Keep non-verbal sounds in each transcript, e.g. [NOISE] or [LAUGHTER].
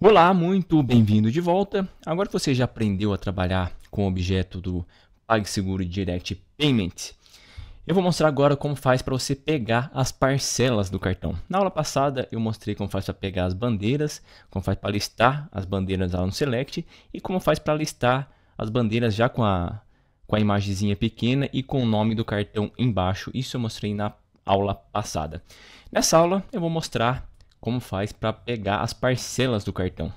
Olá, muito bem-vindo de volta. Agora que você já aprendeu a trabalhar com o objeto do PagSeguro Direct Payment, eu vou mostrar agora como faz para você pegar as parcelas do cartão. Na aula passada eu mostrei como faz para pegar as bandeiras, como faz para listar as bandeiras lá no Select e como faz para listar as bandeiras já com a, com a imagenzinha pequena e com o nome do cartão embaixo. Isso eu mostrei na aula passada. Nessa aula eu vou mostrar como faz para pegar as parcelas do cartão.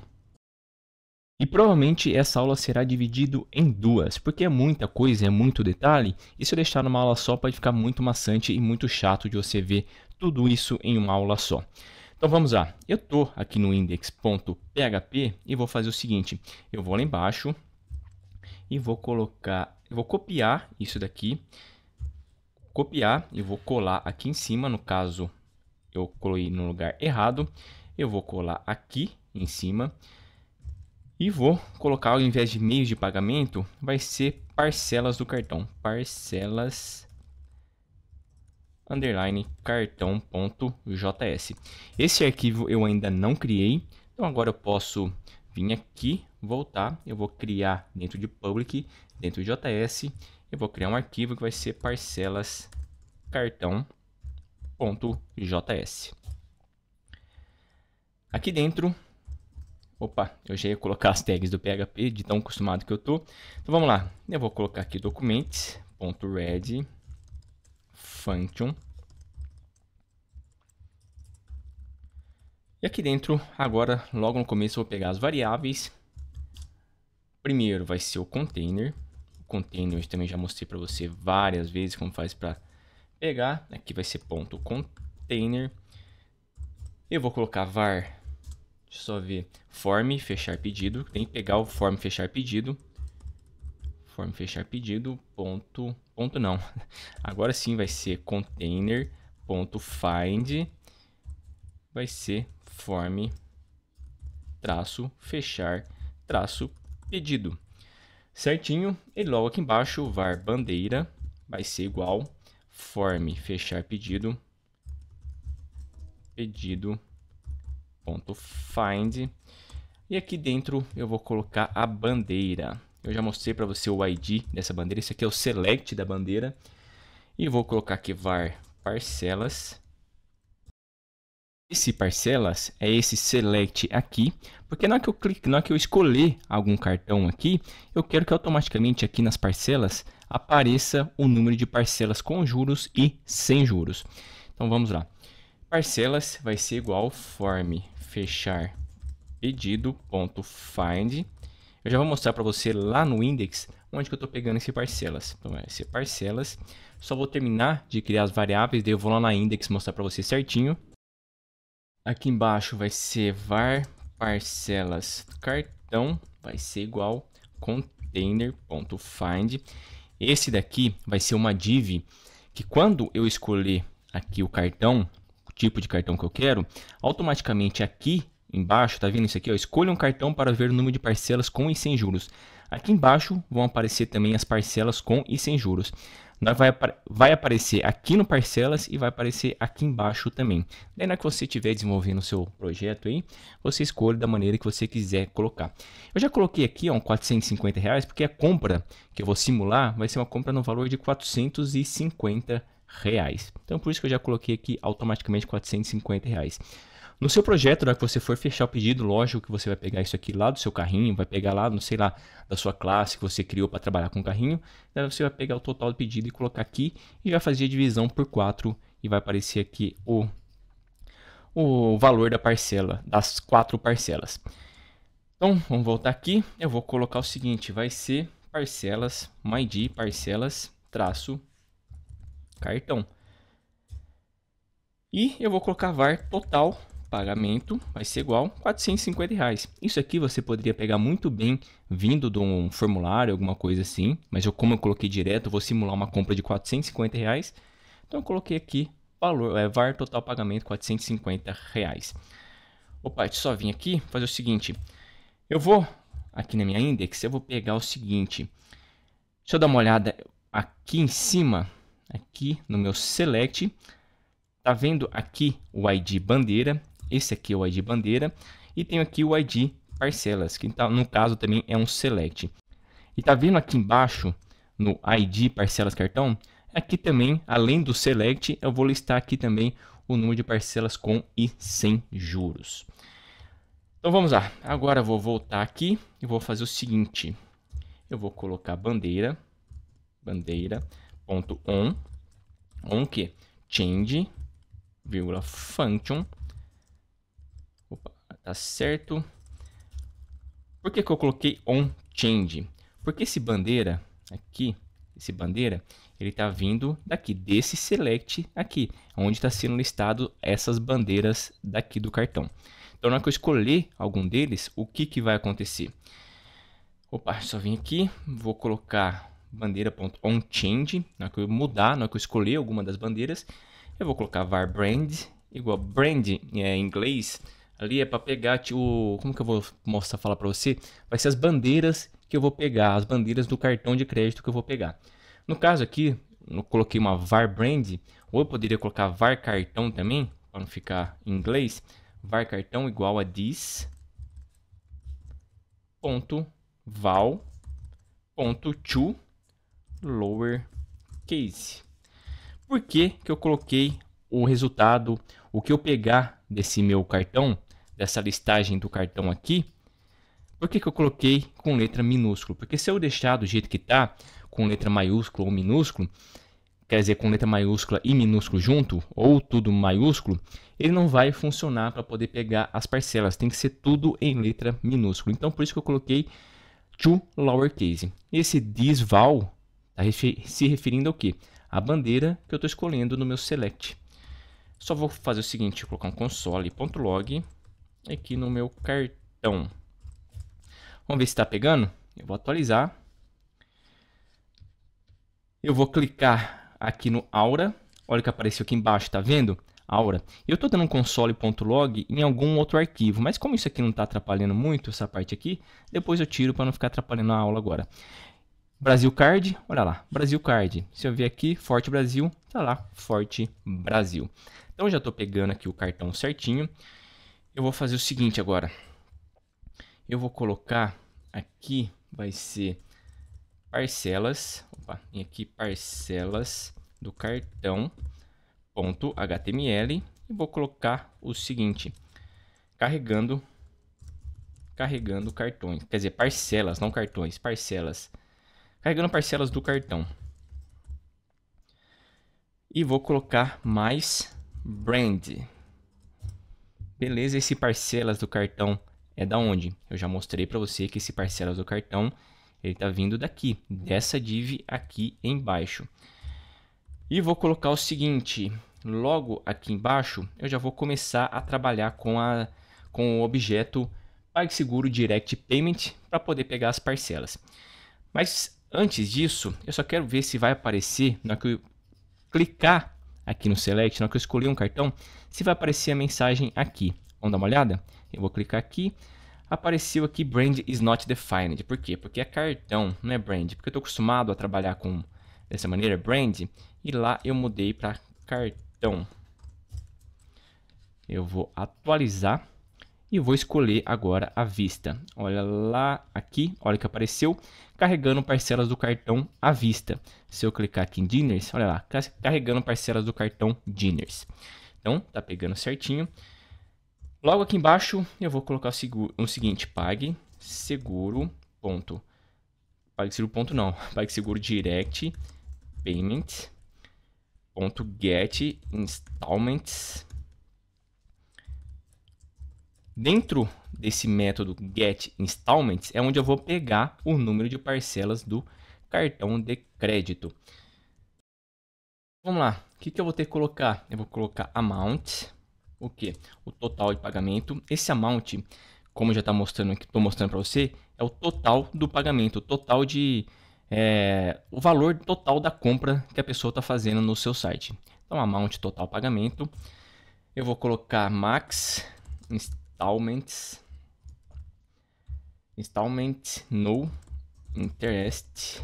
E provavelmente essa aula será dividida em duas, porque é muita coisa, é muito detalhe, e se eu deixar numa aula só pode ficar muito maçante e muito chato de você ver tudo isso em uma aula só. Então vamos lá, eu estou aqui no index.php e vou fazer o seguinte, eu vou lá embaixo e vou colocar, eu vou copiar isso daqui, copiar e vou colar aqui em cima, no caso eu coloquei no lugar errado. Eu vou colar aqui em cima e vou colocar, ao invés de meios de pagamento, vai ser parcelas do cartão. Parcelas underline cartão.js. Esse arquivo eu ainda não criei, então agora eu posso vir aqui, voltar, eu vou criar dentro de public, dentro de JS, eu vou criar um arquivo que vai ser parcelas cartão.js .js. Aqui dentro, opa, eu já ia colocar as tags do PHP, de tão acostumado que eu tô. Então vamos lá, eu vou colocar aqui documents.read function. E aqui dentro, agora, logo no começo, eu vou pegar as variáveis. Primeiro vai ser o container. O container eu também já mostrei para você várias vezes como faz para pegar, aqui vai ser ponto .container. Eu vou colocar var, deixa eu só ver, form fechar pedido, tem que pegar o form fechar pedido. Form fechar pedido, ponto, ponto não. [LAUGHS] Agora sim vai ser container ponto find vai ser form traço fechar traço pedido. Certinho, e logo aqui embaixo, var bandeira vai ser igual form fechar pedido pedido ponto find e aqui dentro eu vou colocar a bandeira eu já mostrei para você o id dessa bandeira esse aqui é o select da bandeira e vou colocar aqui var parcelas esse parcelas é esse select aqui, porque na hora que eu clico, na hora que eu escolher algum cartão aqui, eu quero que automaticamente aqui nas parcelas apareça o número de parcelas com juros e sem juros. Então vamos lá. Parcelas vai ser igual form fechar pedido.find. Eu já vou mostrar para você lá no index onde que eu estou pegando esse parcelas. Então vai é ser parcelas. Só vou terminar de criar as variáveis, daí eu vou lá na index mostrar para você certinho. Aqui embaixo vai ser var parcelas cartão, vai ser igual container.find. Esse daqui vai ser uma div que quando eu escolher aqui o cartão, o tipo de cartão que eu quero, automaticamente aqui embaixo, tá vendo isso aqui? Ó, escolha um cartão para ver o número de parcelas com e sem juros. Aqui embaixo vão aparecer também as parcelas com e sem juros vai, vai aparecer aqui no Parcelas e vai aparecer aqui embaixo também. Daí na que você estiver desenvolvendo o seu projeto aí, você escolhe da maneira que você quiser colocar. Eu já coloquei aqui ó, 450 reais porque a compra que eu vou simular vai ser uma compra no valor de 450 reais. Então por isso que eu já coloquei aqui automaticamente 450 reais. No seu projeto, na hora que você for fechar o pedido, lógico que você vai pegar isso aqui lá do seu carrinho, vai pegar lá, não sei lá, da sua classe que você criou para trabalhar com o carrinho. Daí né, você vai pegar o total do pedido e colocar aqui e vai fazer a divisão por 4 e vai aparecer aqui o, o valor da parcela, das quatro parcelas. Então, vamos voltar aqui. Eu vou colocar o seguinte, vai ser parcelas, MyD, parcelas, traço, cartão. E eu vou colocar var total pagamento vai ser igual a 450 reais. Isso aqui você poderia pegar muito bem vindo de um formulário, alguma coisa assim, mas eu, como eu coloquei direto, vou simular uma compra de 450 reais, então eu coloquei aqui valor, é VAR total pagamento 450 reais. Opa, deixa eu só vim aqui fazer o seguinte, eu vou aqui na minha index, eu vou pegar o seguinte, deixa eu dar uma olhada aqui em cima, aqui no meu select, tá vendo aqui o ID bandeira esse aqui é o ID bandeira e tenho aqui o ID parcelas, que tá, no caso também é um select. E tá vendo aqui embaixo no ID parcelas cartão? Aqui também, além do select, eu vou listar aqui também o número de parcelas com e sem juros. Então vamos lá. Agora eu vou voltar aqui e vou fazer o seguinte. Eu vou colocar bandeira bandeira ponto on que change vírgula function tá certo. Por que, que eu coloquei on change? Porque esse bandeira aqui, esse bandeira, ele tá vindo daqui, desse select aqui, onde está sendo listado essas bandeiras daqui do cartão. Então, na hora que eu escolher algum deles, o que, que vai acontecer? Opa, só vim aqui, vou colocar bandeira.onChange, na hora que eu mudar, na hora que eu escolher alguma das bandeiras, eu vou colocar var brand, igual brand é, em inglês, ali é para pegar tipo, como que eu vou mostrar falar para você? Vai ser as bandeiras que eu vou pegar, as bandeiras do cartão de crédito que eu vou pegar. No caso aqui, eu coloquei uma VAR Brand, ou eu poderia colocar VAR Cartão também, para não ficar em inglês. VAR Cartão igual a this ponto val ponto to lower case. Por que, que eu coloquei o resultado, o que eu pegar desse meu cartão dessa listagem do cartão aqui, por que, que eu coloquei com letra minúscula? Porque se eu deixar do jeito que está, com letra maiúscula ou minúsculo, quer dizer, com letra maiúscula e minúsculo junto, ou tudo maiúsculo, ele não vai funcionar para poder pegar as parcelas. Tem que ser tudo em letra minúscula. Então, por isso que eu coloquei to lowercase. Esse disval está se referindo ao quê? A bandeira que eu estou escolhendo no meu select. Só vou fazer o seguinte, colocar um console.log aqui no meu cartão. Vamos ver se está pegando. Eu vou atualizar. Eu vou clicar aqui no Aura. Olha o que apareceu aqui embaixo, tá vendo? Aura. Eu estou dando console.log em algum outro arquivo, mas como isso aqui não está atrapalhando muito, essa parte aqui, depois eu tiro para não ficar atrapalhando a aula agora. Brasil Card, olha lá, Brasil Card. Se eu ver aqui, Forte Brasil, tá lá, Forte Brasil. Então já estou pegando aqui o cartão certinho. Eu vou fazer o seguinte agora. Eu vou colocar aqui, vai ser parcelas, opa, e aqui parcelas do cartão ponto .html e vou colocar o seguinte, carregando carregando cartões, quer dizer, parcelas, não cartões, parcelas. Carregando parcelas do cartão. E vou colocar mais brand, Beleza, esse parcelas do cartão é da onde? Eu já mostrei para você que esse parcelas do cartão ele está vindo daqui, dessa div aqui embaixo. E vou colocar o seguinte, logo aqui embaixo, eu já vou começar a trabalhar com, a, com o objeto PagSeguro Direct Payment para poder pegar as parcelas. Mas antes disso, eu só quero ver se vai aparecer, na que eu clicar aqui no Select, na hora que eu escolhi um cartão, se vai aparecer a mensagem aqui. Vamos dar uma olhada? Eu vou clicar aqui. Apareceu aqui Brand is not defined. Por quê? Porque é cartão, não é brand. Porque eu estou acostumado a trabalhar com dessa maneira, brand, e lá eu mudei para cartão. Eu vou atualizar e vou escolher agora a vista. Olha lá aqui, olha que apareceu, carregando parcelas do cartão à vista. Se eu clicar aqui em Diners, olha lá, carregando parcelas do cartão Diners. Então, tá pegando certinho. Logo aqui embaixo, eu vou colocar o, seguro, o seguinte, pague seguro ponto, pague seguro ponto não, [LAUGHS] pague seguro direct payment ponto get installments Dentro desse método get installments é onde eu vou pegar o número de parcelas do cartão de crédito. Vamos lá, o que, que eu vou ter que colocar? Eu vou colocar amount, o que? O total de pagamento. Esse amount, como já está mostrando aqui, estou mostrando para você, é o total do pagamento, o total de é, o valor total da compra que a pessoa está fazendo no seu site. Então, amount total pagamento. Eu vou colocar max installments installment no interest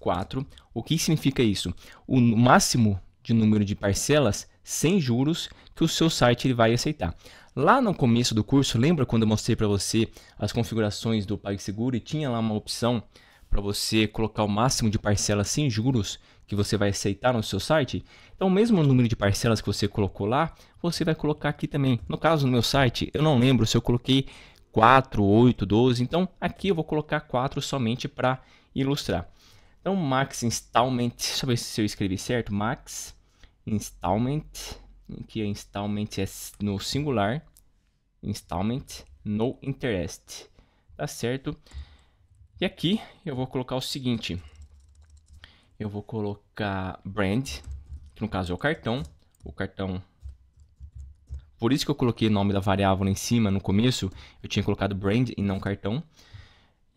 4. O que significa isso? O máximo de número de parcelas sem juros que o seu site vai aceitar. Lá no começo do curso, lembra quando eu mostrei para você as configurações do PagSeguro e tinha lá uma opção para você colocar o máximo de parcelas sem juros que você vai aceitar no seu site, então mesmo número de parcelas que você colocou lá, você vai colocar aqui também. No caso no meu site, eu não lembro se eu coloquei 4, 8, 12, então aqui eu vou colocar 4 somente para ilustrar. Então max installment, deixa eu ver se eu escrevi certo, max installment, que é installment é no singular, installment, no interest, tá certo? E aqui eu vou colocar o seguinte, eu vou colocar brand, que no caso é o cartão. O cartão. Por isso que eu coloquei o nome da variável lá em cima no começo, eu tinha colocado brand e não cartão.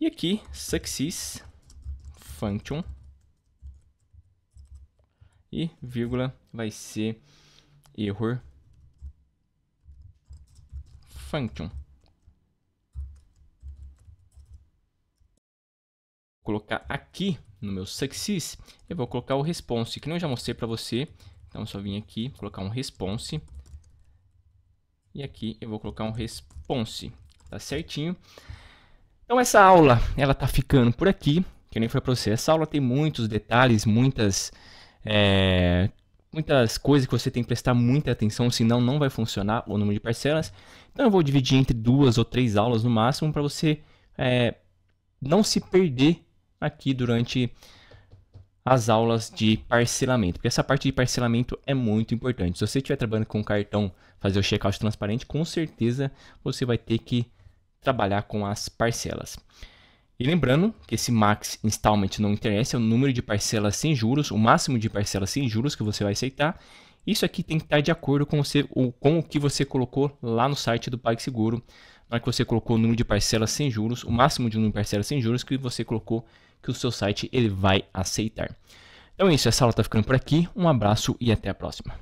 E aqui, success function e vírgula vai ser error function. Vou colocar aqui no meu success, eu vou colocar o response, que eu já mostrei para você. Então, só vim aqui, colocar um response. E aqui eu vou colocar um response, tá certinho. Então, essa aula, ela tá ficando por aqui, que nem foi para você. Essa aula tem muitos detalhes, muitas... É, muitas coisas que você tem que prestar muita atenção, senão não vai funcionar o número de parcelas. Então eu vou dividir entre duas ou três aulas no máximo para você é, não se perder aqui durante as aulas de parcelamento, porque essa parte de parcelamento é muito importante. Se você estiver trabalhando com cartão, fazer o check-out transparente, com certeza você vai ter que trabalhar com as parcelas. E lembrando que esse Max Installment não interessa, é o número de parcelas sem juros, o máximo de parcelas sem juros que você vai aceitar. Isso aqui tem que estar de acordo com, você, com o que você colocou lá no site do PagSeguro. Na hora que você colocou o número de parcelas sem juros, o máximo de número de parcelas sem juros que você colocou que o seu site ele vai aceitar. Então é isso, essa aula está ficando por aqui. Um abraço e até a próxima.